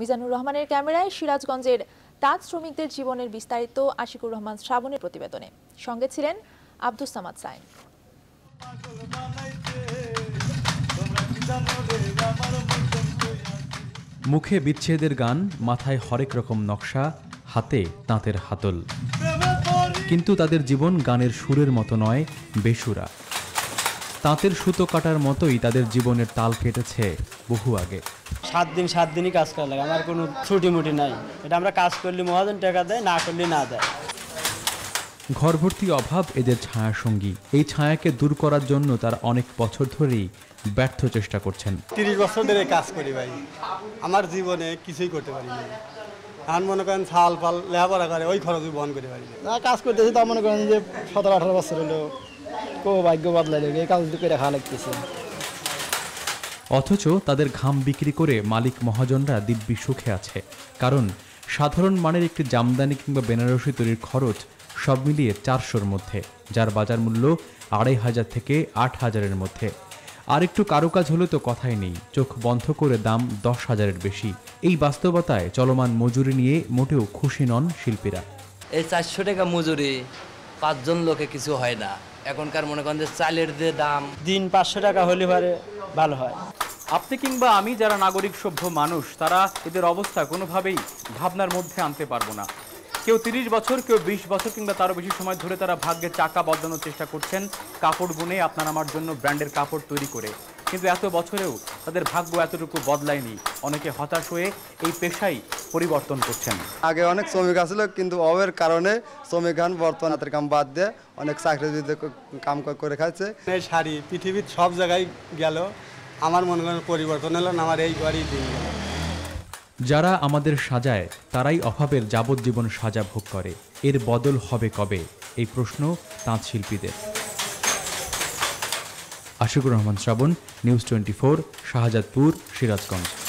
মিজানুর রহমানের ক্যামেরায় সিরাজগঞ্জের তাঁত শ্রমিকদের জীবনের বিস্তারিত আশিকুর রহমান শ্রাবণের প্রতিবেদনে সঙ্গে ছিলেন আব্দুস সামাদ সাইন মুখে বিচ্ছেদের গান মাথায় হরেক রকম নকশা হাতে তাঁতের হাতল কিন্তু তাদের জীবন গানের সুরের মতো নয় বেসুরা তাঁতের সুতো কাটার মতোই তাদের জীবনের তাল কেটেছে বহু আগে সাত দিন সাত দিনই কাজ করা লাগে আমার কোনো ছুটি মুটি নাই এটা আমরা কাজ করলে মহাজন টাকা দেয় না করলে না দেয় ঘরভর্তি অভাব এদের ছায়া সঙ্গী এই ছায়াকে দূর করার জন্য তারা অনেক বছর ধরেই ব্যর্থ চেষ্টা করছেন তিরিশ বছর ধরে কাজ করি ভাই আমার জীবনে কিছুই করতে পারি না আর মনে করেন ছাল ফাল লেহাপড়া করে ওই খরচ বহন করতে পারি কাজ করতেছি তা মনে করেন যে সতেরো আঠারো বছর হলো অথচ তাদের ঘাম বিক্রি করে মালিক মহাজনরা দিব্যি সুখে আছে কারণ সাধারণ মানের একটি জামদানি কিংবা বেনারসি তৈরির খরচ সব মিলিয়ে চারশোর মধ্যে যার বাজার মূল্য আড়াই হাজার থেকে আট হাজারের মধ্যে আর একটু কারুকাজ হলে তো কথাই নেই চোখ বন্ধ করে দাম দশ হাজারের বেশি এই বাস্তবতায় চলমান মজুরি নিয়ে মোটেও খুশি নন শিল্পীরা এই চারশো টাকা মজুরি পাঁচজন লোকে কিছু হয় না এখনকার মনে করেন যে চালের যে দাম দিন পাঁচশো টাকা হলে পারে ভালো হয় আপনি কিংবা আমি যারা নাগরিক সভ্য মানুষ তারা এদের অবস্থা কোনোভাবেই ভাবনার মধ্যে আনতে পারবো না কেউ তিরিশ বছর কেউ বিশ বছর কিংবা তারও বেশি সময় ধরে তারা ভাগ্যে চাকা বদলানোর চেষ্টা করছেন কাপড় বুনে আপনার আমার জন্য ব্র্যান্ডের কাপড় তৈরি করে কিন্তু এত বছরেও তাদের ভাগ্য এতটুকু বদলায়নি অনেকে হতাশ হয়ে এই পেশাই পরিবর্তন করছেন আগে অনেক শ্রমিক আসলে কিন্তু অবের কারণে শ্রমিক হান বর্তমান হাতের কাম বাদ দিয়ে অনেক চাকরি কাম করে খাচ্ছে শাড়ি পৃথিবীর সব জায়গায় গেল আমার মনে হয় পরিবর্তন এলো না আমার এই ঘরেই দিন যারা আমাদের সাজায় তারাই অভাবের যাবজ্জীবন সাজা ভোগ করে এর বদল হবে কবে এই প্রশ্ন তাঁত শিল্পীদের Ashikur Rahman Shrabon news twenty four Shahjadpur Sirajganj